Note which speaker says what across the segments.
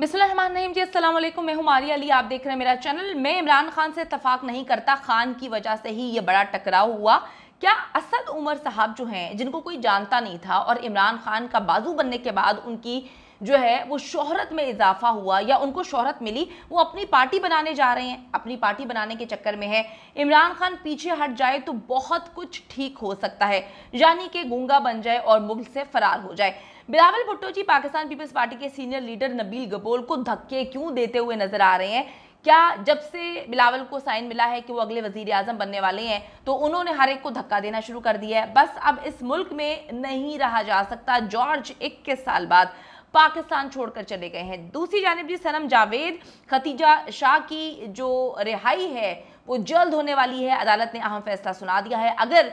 Speaker 1: बिस्मिल्लाम जी अस्सलाम वालेकुम मैं हूं मारिया अली आप देख रहे हैं मेरा चैनल मैं इमरान खान से इतफाक़ नहीं करता खान की वजह से ही ये बड़ा टकराव हुआ क्या असल उमर साहब जो हैं जिनको कोई जानता नहीं था और इमरान खान का बाजू बनने के बाद उनकी जो है वो शोहरत में इजाफा हुआ या उनको शोहरत मिली वो अपनी पार्टी बनाने जा रहे हैं अपनी पार्टी बनाने के चक्कर में है इमरान खान पीछे हट जाए तो बहुत कुछ ठीक हो सकता है यानी कि गूंगा बन जाए और मुल्क से फरार हो जाए बिलावल भुट्टो जी पाकिस्तान पीपल्स पार्टी के सीनियर लीडर नबील गबोल को धक्के क्यों देते हुए नजर आ रहे हैं क्या जब से बिलावल को साइन मिला है कि वो अगले वजीर आजम बनने वाले हैं तो उन्होंने हर एक को धक्का देना शुरू कर दिया है बस अब इस मुल्क में नहीं रहा जा सकता जॉर्ज इक्कीस साल बाद पाकिस्तान छोड़कर चले गए हैं दूसरी जानब जी सनम जावेद खतीजा शाह की जो रिहाई है वो जल्द होने वाली है अदालत ने अहम फैसला सुना दिया है अगर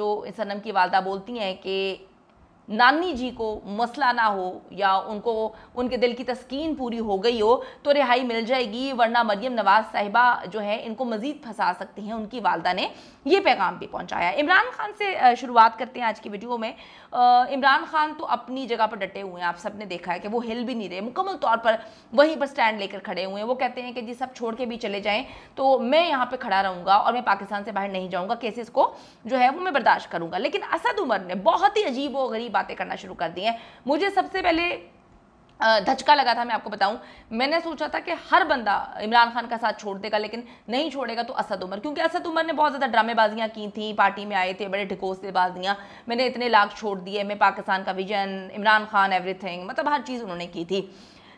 Speaker 1: जो सनम की वालदा बोलती हैं कि नानी जी को मसला ना हो या उनको उनके दिल की तस्कीन पूरी हो गई हो तो रिहाई मिल जाएगी वरना मरियम नवाज साहिबा जो है इनको मज़ीद फंसा सकती हैं उनकी वालदा ने ये पैगाम भी पहुंचाया इमरान खान से शुरुआत करते हैं आज की वीडियो में इमरान खान तो अपनी जगह पर डटे हुए हैं आप सबने देखा है कि वो हिल भी नहीं रहे मुकम्मल तौर पर वहीं पर स्टैंड लेकर खड़े हुए हैं वो कहते हैं कि जी सब छोड़ के भी चले जाएँ तो मैं यहाँ पर खड़ा रहूँगा और मैं पाकिस्तान से बाहर नहीं जाऊँगा केसेस को जो है वो मैं बर्दाश्त करूँगा लेकिन असद उमर ने बहुत ही अजीब व गरीब बातें करना शुरू कर दी हैं मुझे सबसे पहले धचका लगा था मैं आपको बताऊं मैंने सोचा था कि हर बंदा इमरान खान का साथ छोड़ देगा लेकिन नहीं छोड़ेगा तो असद उमर क्योंकि असद उमर ने बहुत ज़्यादा ड्रामेबाजियाँ की थी पार्टी में आए थे बड़े ढिकोसेबाजियाँ मैंने इतने लाख छोड़ दिए मैं पाकिस्तान का विजन इमरान खान एवरीथिंग मतलब हर चीज़ उन्होंने की थी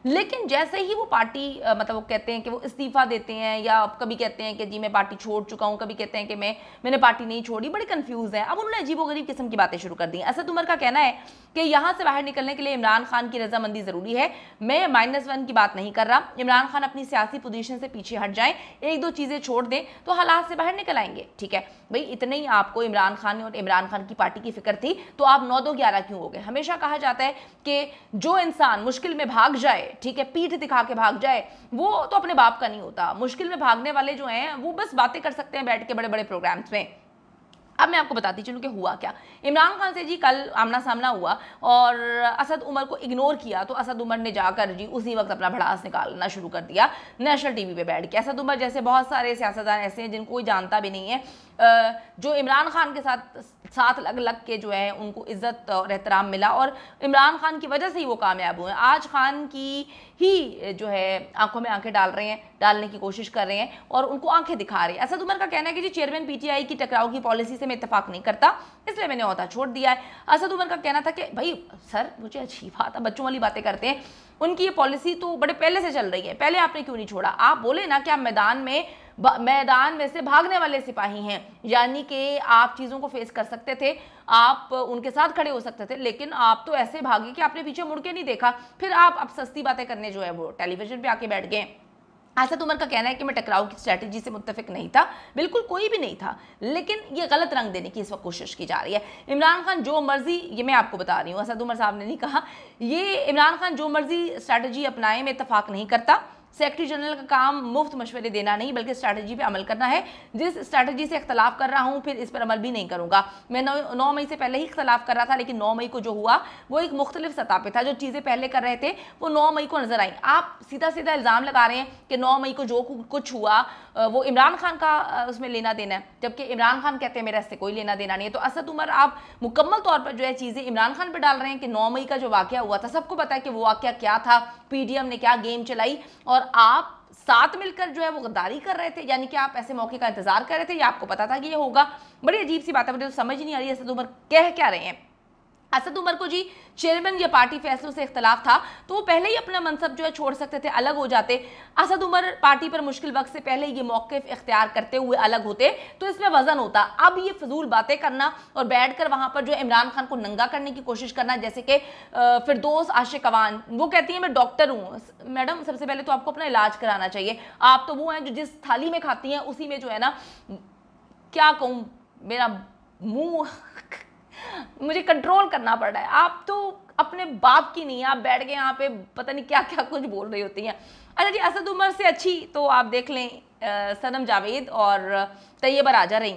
Speaker 1: लेकिन जैसे ही वो पार्टी मतलब वो कहते हैं कि वो इस्तीफ़ा देते हैं या कभी कहते हैं कि जी मैं पार्टी छोड़ चुका हूँ कभी कहते हैं कि मैं मैंने पार्टी नहीं छोड़ी बड़े कन्फ्यूज़ है अब उन्होंने वरीब किस्म की बातें शुरू कर दी असद उमर का कहना है कि यहाँ से बाहर निकलने के लिए इमरान खान की रजामंदी ज़रूरी है मैं माइनस वन की बात नहीं कर रहा इमरान खान अपनी सियासी पोजीशन से पीछे हट जाएं एक दो चीज़ें छोड़ दें तो हालात से बाहर निकल आएंगे ठीक है भाई इतने ही आपको इमरान खान और इमरान खान की पार्टी की फिक्र थी तो आप नौ दो ग्यारह क्यों हो गए हमेशा कहा जाता है कि जो इंसान मुश्किल में भाग जाए ठीक है पीठ दिखा के भाग जाए वो तो अपने बाप का नहीं होता मुश्किल में भागने वाले जो हैं वो बस बातें कर सकते हैं बैठ के बड़े बड़े प्रोग्राम्स में अब मैं आपको बताती चलूँ कि हुआ क्या इमरान खान से जी कल आमना सामना हुआ और असद उमर को इग्नोर किया तो असद उमर ने जाकर जी उसी वक्त अपना भड़ास निकालना शुरू कर दिया नेशनल टीवी पे बैठ के असद उमर जैसे बहुत सारे सियासतदान ऐसे हैं जिनको कोई जानता भी नहीं है जो इमरान खान के साथ साथ लग लग के जो है उनको इज़्ज़त और एहतराम मिला और इमरान खान की वजह से ही वो कामयाब हुए आज खान की ही जो है आंखों में आंखें डाल रहे हैं डालने की कोशिश कर रहे हैं और उनको आंखें दिखा रहे हैं असद उमर का कहना है कि जी चेयरमैन पीटीआई की टकराव की पॉलिसी से मैं इतफाक नहीं करता इसलिए मैंने अहदा छोड़ दिया है असद उमर का कहना था कि भाई सर मुझे अच्छी बात है बच्चों वाली बातें करते हैं उनकी ये पॉलिसी तो बड़े पहले से चल रही है पहले आपने क्यों नहीं छोड़ा आप बोले ना कि आप मैदान में मैदान में से भागने वाले सिपाही हैं यानी कि आप चीज़ों को फेस कर सकते थे आप उनके साथ खड़े हो सकते थे लेकिन आप तो ऐसे भागे कि आपने पीछे मुड़ के नहीं देखा फिर आप अब सस्ती बातें करने जो है वो टेलीविजन पर आके बैठ गए असद उमर का कहना है कि मैं टकराव की स्ट्रैटेजी से मुतफिक नहीं था बिल्कुल कोई भी नहीं था लेकिन ये गलत रंग देने की इस वक्त कोशिश की जा रही है इमरान खान जो मर्जी ये मैं आपको बता रही हूँ असद उमर साहब ने नहीं कहा ये इमरान खान जो मर्जी स्ट्रैटेजी अपनाए में इतफाक़ नहीं करता सेक्रेटरी जनरल का काम मुफ्त मशवरे देना नहीं बल्कि स्ट्रैटेजी पे अमल करना है जिस स्ट्रैटेजी से अख्तलाफ कर रहा हूँ फिर इस पर अमल भी नहीं करूँगा मैं नौ नौ मई से पहले ही अख्तलाफ कर रहा था लेकिन नौ मई को जो हुआ वो एक मुख्तलिफ सतह पर था जो चीज़ें पहले कर रहे थे वो नौ मई को नजर आई आप सीधा सीधा इल्ज़ाम लगा रहे हैं कि नौ मई को जो कुछ हुआ वो इमरान खान का उसमें लेना देना है जबकि इमरान खान कहते हैं मेरा इससे कोई लेना देना नहीं है तो असद उमर आप मुकम्मल तौर पर जो है चीज़ें इमरान खान पर डाल रहे हैं कि नौ मई का जो वाक़ हुआ था सबको पता है कि वो वाक़ क्या था पीडीएम ने क्या गेम चलाई और आप साथ मिलकर जो है वो गद्दारी कर रहे थे यानी कि आप ऐसे मौके का इंतजार कर रहे थे या आपको पता था कि ये होगा बड़ी अजीब सी बात है मुझे तो समझ नहीं आ रही है असद कह क्या रहे हैं असद उमर को जी चेयरमैन या पार्टी फैसलों से इख्तलाफ था तो वो पहले ही अपना मनसब जो है छोड़ सकते थे अलग हो जाते असद उमर पार्टी पर मुश्किल वक्त से पहले ये मौकफ इख्तियार करते हुए अलग होते तो इसमें वजन होता अब ये फजूल बातें करना और बैठ कर वहाँ पर जो इमरान खान को नंगा करने की कोशिश करना जैसे कि फिरदोस आशिक अवान वो कहती हैं मैं डॉक्टर हूँ मैडम सबसे पहले तो आपको अपना इलाज कराना चाहिए आप तो वो हैं जो जिस थाली में खाती हैं उसी में जो है ना क्या कहूँ मेरा मुँह मुझे कंट्रोल करना पड़ रहा है आप तो अपने बाप की नहीं आप बैठ गए यहाँ पे पता नहीं क्या क्या कुछ बोल रही होती हैं अच्छा जी असद उमर से अच्छी तो आप देख लें सनम जावेद और तैयबा राजा रही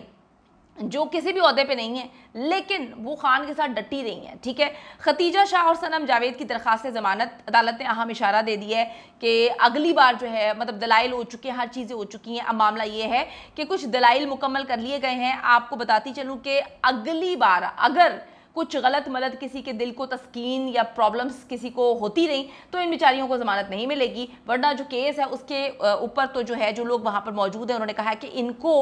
Speaker 1: जो किसी भी अहदे पे नहीं है लेकिन वो खान के साथ डटी रही हैं ठीक है खतीजा शाह और सनम जावेद की दरखास्त ज़मानत अदालत ने अहम इशारा दे दिया है कि अगली बार जो है मतलब दलाइल हो चुके हैं हर चीज़ें हो चुकी हैं अब मामला ये है कि कुछ दलाइल मुकम्मल कर लिए गए हैं आपको बताती चलूँ कि अगली बार अगर कुछ गलत मदद किसी के दिल को तस्कीन या प्रॉब्लम्स किसी को होती रही तो इन बेचारियों को ज़मानत नहीं मिलेगी वरना जो केस है उसके ऊपर तो जो है जो लोग वहाँ पर मौजूद हैं उन्होंने कहा है कि इनको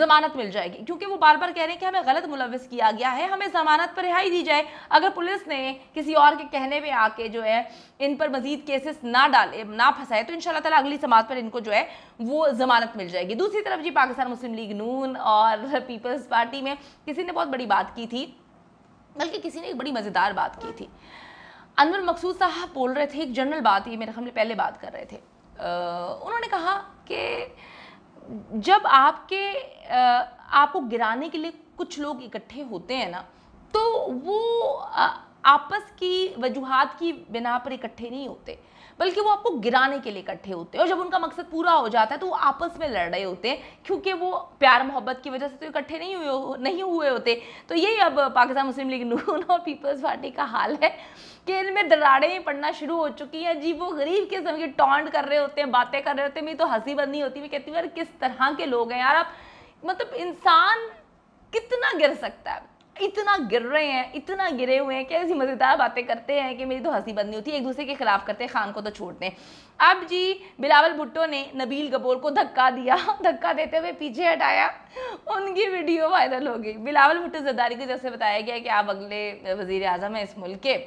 Speaker 1: ज़मानत मिल जाएगी क्योंकि वो बार बार कह रहे हैं कि हमें गलत मुलविस किया गया है हमें ज़मानत पर रिहाई दी जाए अगर पुलिस ने किसी और के कहने में आके जो है इन पर मजीद केसेस ना डाले ना फंसाए तो इन ताला अगली समाज पर इनको जो है वो ज़मानत मिल जाएगी दूसरी तरफ जी पाकिस्तान मुस्लिम लीग नून और पीपल्स पार्टी में किसी ने बहुत बड़ी बात की थी बल्कि किसी ने एक बड़ी मज़ेदार बात की थी अनवर मकसूद साहब बोल रहे थे एक जनरल बात ये मेरे हमने पहले बात कर रहे थे आ, उन्होंने कहा कि जब आपके आ, आपको गिराने के लिए कुछ लोग इकट्ठे होते हैं ना तो वो आ, आपस की वजूहत की बिना पर इकट्ठे नहीं होते बल्कि वो आपको गिराने के लिए इकट्ठे होते हैं और जब उनका मकसद पूरा हो जाता है तो वो आपस में लड़ रहे होते हैं क्योंकि वो प्यार मोहब्बत की वजह से तो इकट्ठे नहीं हुए नहीं हुए होते तो यही अब पाकिस्तान मुस्लिम लीग नून और पीपल्स पार्टी का हाल है कि इनमें दराड़ें पड़ना शुरू हो चुकी हैं जी वो गरीब किस्म की टॉन्ट कर रहे होते हैं बातें कर रहे होते हैं मेरी तो हंसी बंदी होती मैं कहती हूँ यार किस तरह के लोग हैं यार आप मतलब इंसान कितना गिर सकता है इतना गिर रहे हैं इतना गिरे हुए हैं कि ऐसी मज़ेदार बातें करते हैं कि मेरी तो हंसी बंद नहीं होती एक दूसरे के खिलाफ करते हैं खान को तो छोड़ते हैं अब जी बिलावल भुट्टो ने नबील गबोर को धक्का दिया धक्का देते हुए पीछे हटाया उनकी वीडियो वायरल हो गई बिलावल भुट्टो जरदारी की जैसे बताया गया कि आप अगले वज़ी अजम हैं इस मुल्क के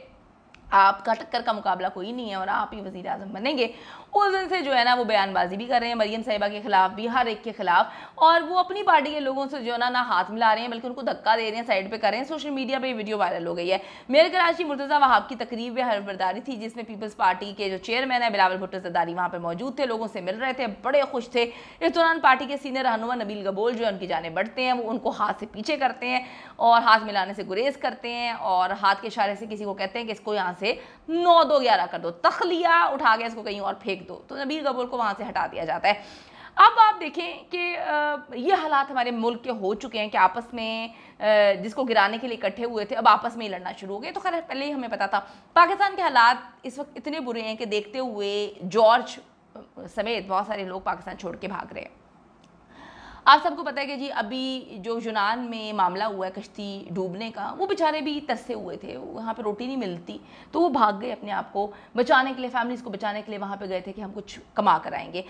Speaker 1: आपका टक्कर का मुकाबला कोई नहीं है और आप ही वज़ी अजम बनेंगे उस दिन से जो है ना वो बयानबाजी भी कर रहे हैं मरियम साहिबा के खिलाफ भी हर एक के खिलाफ और वो अपनी पार्टी के लोगों से जो है ना ना हाथ मिला रहे हैं बल्कि उनको धक्का दे रहे हैं साइड पर कर रहे हैं सोशल मीडिया पर वीडियो वायरल हो गई है मेयर कराची मुर्तज़ा वहाब की तकरीब में हरबरदारी थी जिसमें पीपल्स पार्टी के जो चेयरमैन है बिलावल भुट्टो जदारी वहाँ पर मौजूद थे लोगों से मिल रहे थे बड़े खुश थे इस दौरान पार्टी के सीनियर रहनुमा नबील गबोल जो है उनकी जाने बढ़ते हैं वो उनको हाथ से पीछे करते हैं और हाथ मिलाने से गुरेज करते हैं और हाथ के इशारे से किसी को कहते हैं कि इसको यहाँ से नौ दो ग्यारह कर दो तखलिया उठा के इसको कहीं और फेंक दो तो नबीर कपूर को वहाँ से हटा दिया जाता है अब आप देखें कि ये हालात हमारे मुल्क के हो चुके हैं कि आपस में जिसको गिराने के लिए इकट्ठे हुए थे अब आपस में ही लड़ना शुरू हो गए तो खैर पहले ही हमें पता था पाकिस्तान के हालात इस वक्त इतने बुरे हैं कि देखते हुए जॉर्ज समेत बहुत सारे लोग पाकिस्तान छोड़ के भाग रहे हैं आप सबको पता है कि जी अभी जो यूनान में मामला हुआ है कश्ती डूबने का वो बेचारे भी तरसे हुए थे वहाँ पे रोटी नहीं मिलती तो वो भाग गए अपने आप को बचाने के लिए फैमिलीज़ को बचाने के लिए वहाँ पे गए थे कि हम कुछ कमा कर आएंगे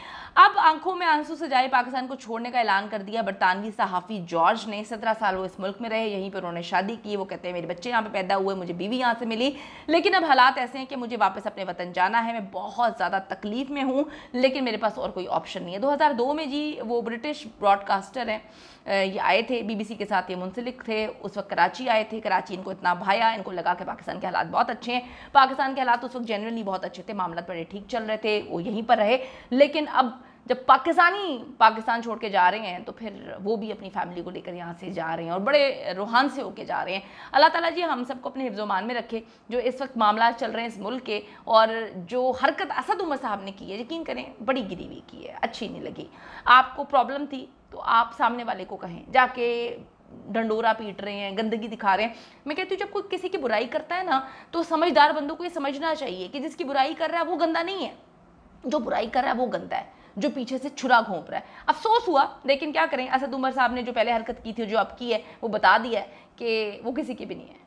Speaker 1: अब आंखों में आंसू सजाए पाकिस्तान को छोड़ने का ऐलान कर दिया बरतानवी सहाफ़ी जॉर्ज ने सत्रह साल वो इस मुल्क में रहे यहीं पर उन्होंने शादी की वो कहते हैं मेरे बच्चे यहाँ पर पैदा हुए मुझे बीवी यहाँ से मिली लेकिन अब हालात ऐसे हैं कि मुझे वापस अपने वतन जाना है मैं बहुत ज़्यादा तकलीफ़ में हूँ लेकिन मेरे पास और कोई ऑप्शन नहीं है दो में जी वो ब्रिटिश ब्रॉड ब्रॉडकास्टर हैं ये आए थे बीबीसी के साथ ये मुंसलिक थे उस वक्त कराची आए थे कराची इनको इतना भाया इनको लगा कि पाकिस्तान के हालात बहुत अच्छे हैं पाकिस्तान के हालात उस वक्त जनरली बहुत अच्छे थे मामला बड़े ठीक चल रहे थे वो यहीं पर रहे लेकिन अब जब पाकिस्तानी पाकिस्तान छोड़ के जा रहे हैं तो फिर वो भी अपनी फैमिली को लेकर यहाँ से जा रहे हैं और बड़े रूहान से होके जा रहे हैं अल्लाह ताला जी हम सबको अपने हिफ्जोमान में रखे जो इस वक्त मामला चल रहे हैं इस मुल्क के और जो हरकत असद उमर साहब ने की है यकीन करें बड़ी गिरीवी की है अच्छी नहीं लगी आपको प्रॉब्लम थी तो आप सामने वाले को कहें जाके डंडोरा पीट रहे हैं गंदगी दिखा रहे हैं मैं कहती हूँ जब कोई किसी की बुराई करता है ना तो समझदार बंदों को ये समझना चाहिए कि जिसकी बुराई कर रहा है वो गंदा नहीं है जो बुराई कर रहा है वो गंदा है जो पीछे से छुरा घोंप रहा है अफसोस हुआ लेकिन क्या करें असद उमर साहब ने जो पहले हरकत की थी जो अब की है वो बता दिया है कि वो किसी की भी नहीं है